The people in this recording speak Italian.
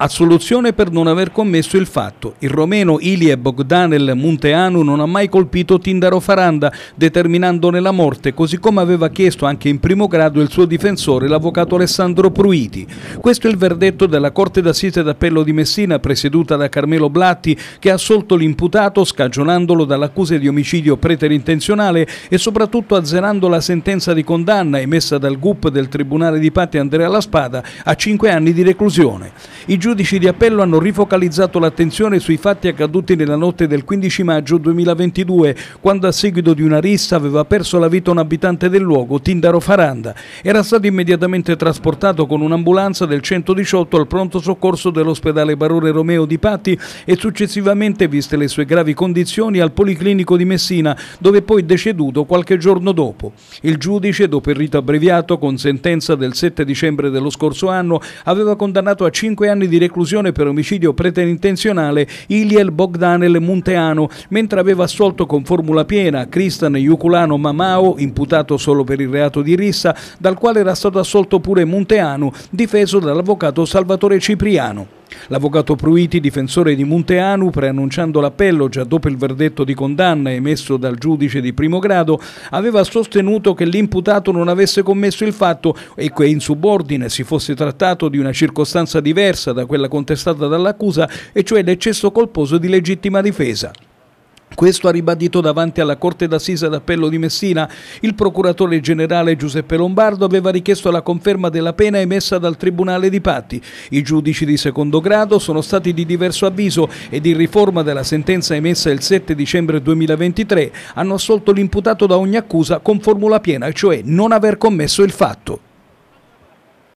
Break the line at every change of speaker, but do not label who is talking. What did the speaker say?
Assoluzione per non aver commesso il fatto. Il romeno Ilie Bogdanel Munteanu non ha mai colpito Tindaro Faranda, determinandone la morte, così come aveva chiesto anche in primo grado il suo difensore, l'avvocato Alessandro Pruiti. Questo è il verdetto della Corte d'Assise d'Appello di Messina, presieduta da Carmelo Blatti, che ha assolto l'imputato scagionandolo dall'accusa di omicidio preterintenzionale e soprattutto azzerando la sentenza di condanna emessa dal GUP del Tribunale di Patti Andrea La Spada a 5 anni di reclusione. I giudici di appello hanno rifocalizzato l'attenzione sui fatti accaduti nella notte del 15 maggio 2022, quando a seguito di una rissa aveva perso la vita un abitante del luogo, Tindaro Faranda. Era stato immediatamente trasportato con un'ambulanza del 118 al pronto soccorso dell'ospedale Barone Romeo di Patti e successivamente, viste le sue gravi condizioni, al Policlinico di Messina, dove poi deceduto qualche giorno dopo. Il giudice, dopo il rito abbreviato, con sentenza del 7 dicembre dello scorso anno, aveva condannato a 5 anni di reclusione per omicidio preterintenzionale Iliel Bogdanel Munteano, mentre aveva assolto con formula piena Cristian Yuculano Mamao, imputato solo per il reato di rissa, dal quale era stato assolto pure Munteano, difeso dall'avvocato Salvatore Cipriano. L'avvocato Pruiti, difensore di Monteanu, preannunciando l'appello già dopo il verdetto di condanna emesso dal giudice di primo grado, aveva sostenuto che l'imputato non avesse commesso il fatto e che in subordine si fosse trattato di una circostanza diversa da quella contestata dall'accusa, e cioè l'eccesso colposo di legittima difesa. Questo ha ribadito davanti alla Corte d'Assise d'Appello di Messina. Il procuratore generale Giuseppe Lombardo aveva richiesto la conferma della pena emessa dal Tribunale di Patti. I giudici di secondo grado sono stati di diverso avviso ed in riforma della sentenza emessa il 7 dicembre 2023 hanno assolto l'imputato da ogni accusa con formula piena, cioè non aver commesso il fatto.